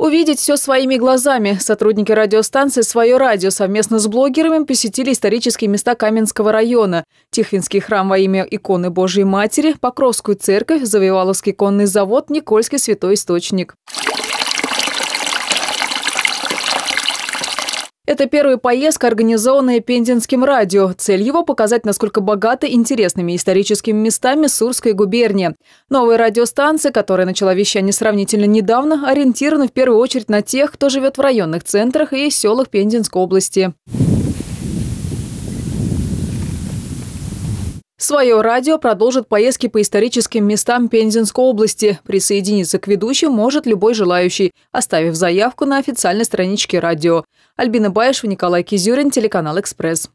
Увидеть все своими глазами. Сотрудники радиостанции «Свое радио» совместно с блогерами посетили исторические места Каменского района. Тихвинский храм во имя иконы Божьей Матери, Покровскую церковь, Завиваловский конный завод, Никольский святой источник. Это первая поездка, организованная Пензенским радио. Цель его – показать, насколько богаты интересными историческими местами Сурской губернии. Новая радиостанция, которая начала вещание сравнительно недавно, ориентирована в первую очередь на тех, кто живет в районных центрах и селах Пензенской области. Свое радио продолжит поездки по историческим местам Пензенской области. Присоединиться к ведущим может любой желающий, оставив заявку на официальной страничке радио. Альбина Баешева, Николай Кизюрин, телеканал «Экспресс».